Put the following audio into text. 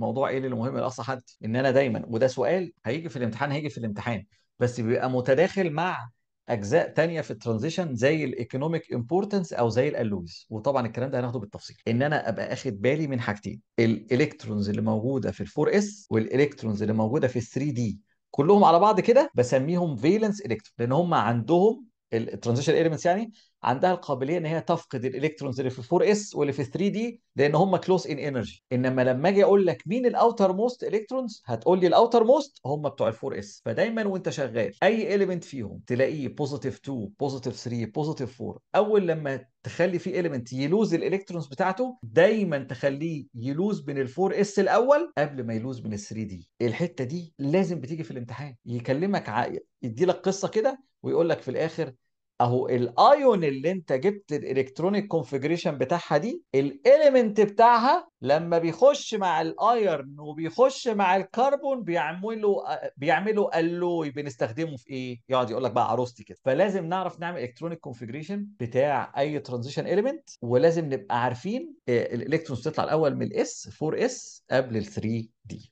موضوع ايه اللي مهم لاقصى حد ان انا دايما وده سؤال هيجي في الامتحان هيجي في الامتحان بس بيبقى متداخل مع اجزاء تانية في الترانزيشن زي الايكونوميك امبورتنس او زي الالويز وطبعا الكلام ده هناخده بالتفصيل ان انا ابقى اخد بالي من حاجتين الالكترونز اللي موجوده في ال4 اس والالكترونز اللي موجوده في ال3 دي كلهم على بعض كده بسميهم فيلنس الكترون لان هم عندهم الترانزيشن اليمنتس يعني عندها القابليه ان هي تفقد الالكترونز اللي في 4 اس واللي في 3 دي لان هم كلوز ان انرجي انما لما اجي اقول لك مين الاوتر موست الكترونز هتقول لي الاوتر موست هم بتوع ال 4 اس فدايما وانت شغال اي اليمنت فيهم تلاقيه بوزيتيف 2 بوزيتيف 3 بوزيتيف 4 اول لما تخلي فيه اليمنت يلوز الالكترونز بتاعته دايما تخليه يلوز من ال4 اس الاول قبل ما يلوز من ال3 دي الحته دي لازم بتيجي في الامتحان يكلمك يدي لك قصه كده ويقول لك في الاخر اهو الايون اللي انت جبت الالكترونيك كونفيجريشن بتاعها دي الاليمنت بتاعها لما بيخش مع الايرن وبيخش مع الكربون بيعملوا بيعملوا الوي بنستخدمه في ايه؟ يقعد يقول لك بقى عروستي كده فلازم نعرف نعمل الكترونيك كونفيجريشن بتاع اي ترانزيشن اليمنت ولازم نبقى عارفين آه، الالكترونز تطلع الاول من الاس 4 اس قبل ال 3 دي